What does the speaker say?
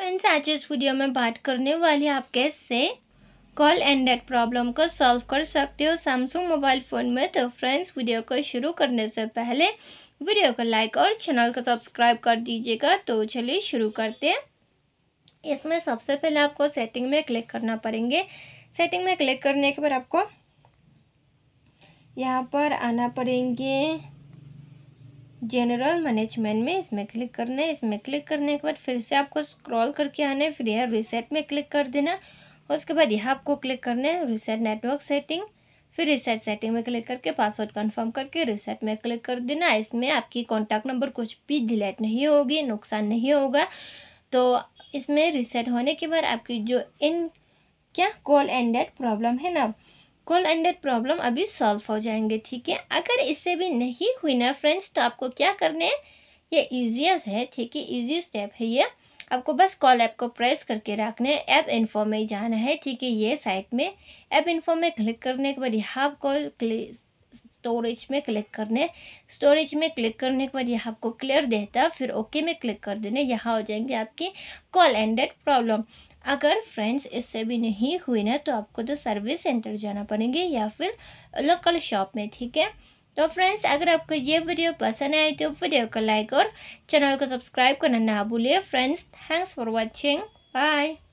friends आज इस video में बात करने वाली आप कैसे कॉल एंड डेट प्रॉब्लम को सॉल्व कर सकते हो सैमसंग मोबाइल फ़ोन में तो फ्रेंड्स वीडियो को शुरू करने से पहले वीडियो को लाइक और चैनल को सब्सक्राइब कर दीजिएगा तो चलिए शुरू करते हैं इसमें सबसे पहले आपको सेटिंग में क्लिक करना पड़ेंगे सेटिंग में क्लिक करने के बाद आपको यहाँ पर आना पड़ेंगे जनरल मैनेजमेंट में इसमें क्लिक करना है इसमें क्लिक करने के बाद फिर से आपको स्क्रॉल करके आना है फिर यहाँ रिसेट में क्लिक कर देना उसके बाद यहाँ आपको क्लिक करना है रिसेट नेटवर्क सेटिंग फिर रिसेट सेटिंग में क्लिक करके पासवर्ड कंफर्म करके रिसेट में क्लिक कर देना इसमें आपकी कॉन्टैक्ट नंबर कुछ भी डिलीट नहीं होगी नुकसान नहीं होगा तो इसमें रिसेट होने के बाद आपकी जो इन क्या कॉल एंडेड प्रॉब्लम है ना कॉल एंडेड प्रॉब्लम अभी सॉल्व हो जाएंगे ठीक है अगर इससे भी नहीं हुई ना फ्रेंड्स तो आपको क्या करना है ये ईजियस है ठीक है ईजी स्टेप है ये आपको बस कॉल ऐप को प्रेस करके रखना है ऐप इन्फो में जाना है ठीक है ये साइट में ऐप इन्फो में क्लिक करने के बाद यहाँ आपको स्टोरेज में क्लिक करने स्टोरेज में क्लिक करने के बाद यह आपको क्लियर देता फिर ओके में क्लिक कर देने यहाँ हो जाएंगे आपकी कॉल एंडेड प्रॉब्लम अगर फ्रेंड्स इससे भी नहीं हुई ना तो आपको तो सर्विस सेंटर जाना पड़ेंगे या फिर लोकल शॉप में ठीक है तो फ्रेंड्स अगर आपको ये वीडियो पसंद आए तो वीडियो को लाइक और चैनल को सब्सक्राइब करना ना भूलिए friends thanks for watching bye